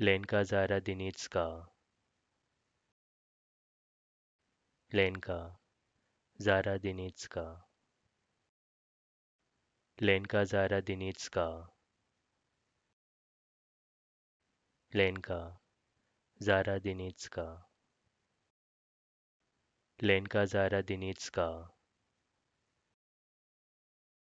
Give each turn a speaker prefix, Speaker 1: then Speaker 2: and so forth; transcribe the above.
Speaker 1: Lenka Zaradinitska.
Speaker 2: Lenka Zaradinitska. Lenka Zaradinitska. Lenka Zaradinitska. Lenka Zaradinitska.